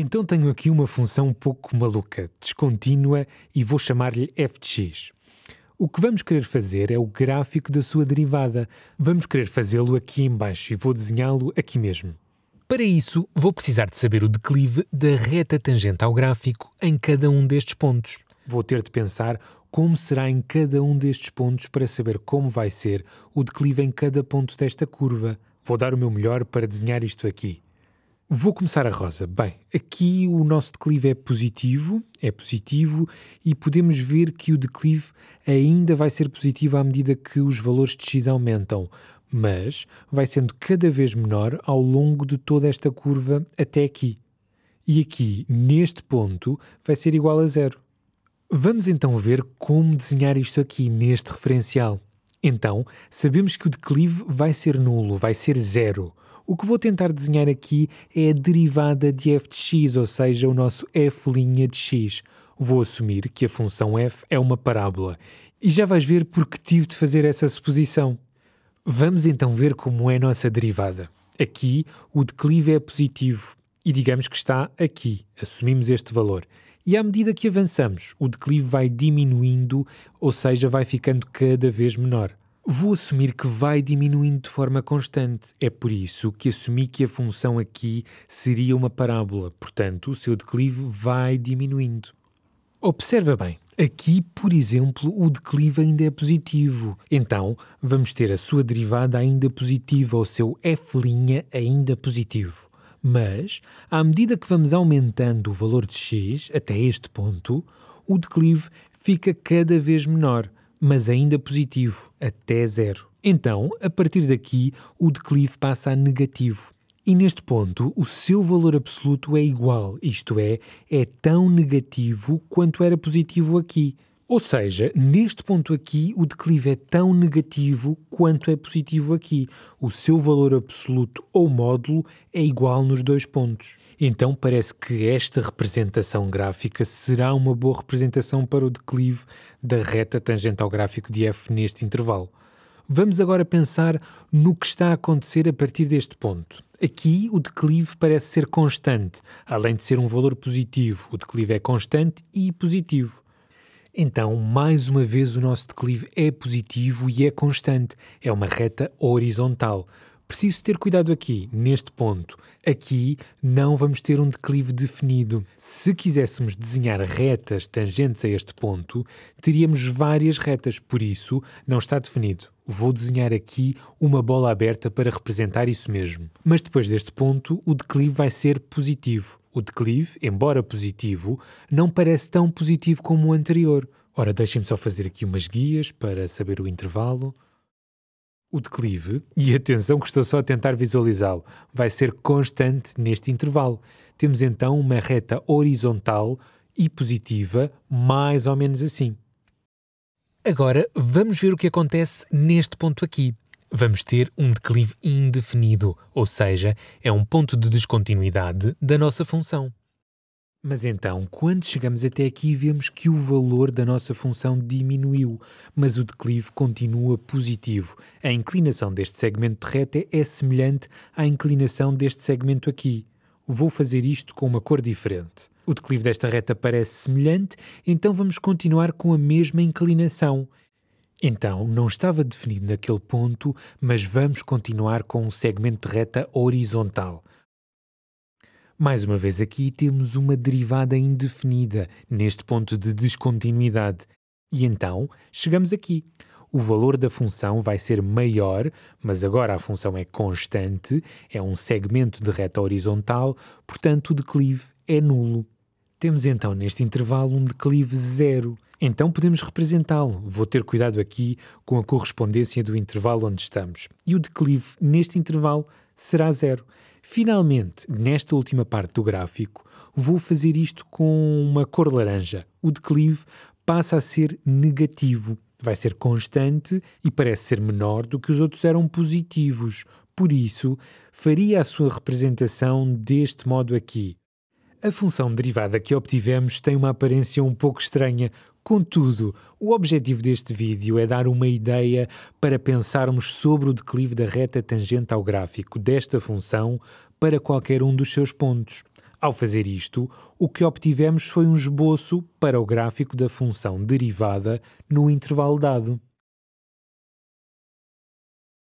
Então tenho aqui uma função um pouco maluca, descontínua, e vou chamar-lhe f de x. O que vamos querer fazer é o gráfico da sua derivada. Vamos querer fazê-lo aqui embaixo e vou desenhá-lo aqui mesmo. Para isso, vou precisar de saber o declive da reta tangente ao gráfico em cada um destes pontos. Vou ter de pensar como será em cada um destes pontos para saber como vai ser o declive em cada ponto desta curva. Vou dar o meu melhor para desenhar isto aqui. Vou começar a rosa. Bem, aqui o nosso declive é positivo, é positivo e podemos ver que o declive ainda vai ser positivo à medida que os valores de x aumentam, mas vai sendo cada vez menor ao longo de toda esta curva até aqui. E aqui, neste ponto, vai ser igual a zero. Vamos então ver como desenhar isto aqui neste referencial. Então, sabemos que o declive vai ser nulo, vai ser zero. O que vou tentar desenhar aqui é a derivada de f de x, ou seja, o nosso f' de x. Vou assumir que a função f é uma parábola. E já vais ver por que tive de fazer essa suposição. Vamos então ver como é a nossa derivada. Aqui, o declive é positivo e digamos que está aqui. Assumimos este valor e à medida que avançamos, o declive vai diminuindo, ou seja, vai ficando cada vez menor. Vou assumir que vai diminuindo de forma constante. É por isso que assumi que a função aqui seria uma parábola. Portanto, o seu declive vai diminuindo. Observa bem. Aqui, por exemplo, o declive ainda é positivo. Então, vamos ter a sua derivada ainda positiva, o seu f' ainda positivo. Mas, à medida que vamos aumentando o valor de x até este ponto, o declive fica cada vez menor mas ainda positivo, até zero. Então, a partir daqui, o declive passa a negativo. E neste ponto, o seu valor absoluto é igual, isto é, é tão negativo quanto era positivo aqui. Ou seja, neste ponto aqui, o declive é tão negativo quanto é positivo aqui. O seu valor absoluto ou módulo é igual nos dois pontos. Então parece que esta representação gráfica será uma boa representação para o declive da reta tangente ao gráfico de f neste intervalo. Vamos agora pensar no que está a acontecer a partir deste ponto. Aqui o declive parece ser constante, além de ser um valor positivo. O declive é constante e positivo. Então, mais uma vez, o nosso declive é positivo e é constante. É uma reta horizontal. Preciso ter cuidado aqui, neste ponto. Aqui não vamos ter um declive definido. Se quiséssemos desenhar retas tangentes a este ponto, teríamos várias retas, por isso não está definido vou desenhar aqui uma bola aberta para representar isso mesmo. Mas depois deste ponto, o declive vai ser positivo. O declive, embora positivo, não parece tão positivo como o anterior. Ora, deixem-me só fazer aqui umas guias para saber o intervalo. O declive, e atenção que estou só a tentar visualizá-lo, vai ser constante neste intervalo. Temos então uma reta horizontal e positiva, mais ou menos assim. Agora vamos ver o que acontece neste ponto aqui. Vamos ter um declive indefinido, ou seja, é um ponto de descontinuidade da nossa função. Mas então, quando chegamos até aqui, vemos que o valor da nossa função diminuiu, mas o declive continua positivo. A inclinação deste segmento de reta é semelhante à inclinação deste segmento aqui. Vou fazer isto com uma cor diferente. O declive desta reta parece semelhante, então vamos continuar com a mesma inclinação. Então, não estava definido naquele ponto, mas vamos continuar com um segmento de reta horizontal. Mais uma vez aqui temos uma derivada indefinida neste ponto de descontinuidade. E então, chegamos aqui. O valor da função vai ser maior, mas agora a função é constante, é um segmento de reta horizontal, portanto o declive é nulo. Temos então neste intervalo um declive zero. Então podemos representá-lo. Vou ter cuidado aqui com a correspondência do intervalo onde estamos. E o declive neste intervalo será zero. Finalmente, nesta última parte do gráfico, vou fazer isto com uma cor laranja. O declive passa a ser negativo. Vai ser constante e parece ser menor do que os outros eram positivos. Por isso, faria a sua representação deste modo aqui. A função derivada que obtivemos tem uma aparência um pouco estranha, Contudo, o objetivo deste vídeo é dar uma ideia para pensarmos sobre o declive da reta tangente ao gráfico desta função para qualquer um dos seus pontos. Ao fazer isto, o que obtivemos foi um esboço para o gráfico da função derivada no intervalo dado.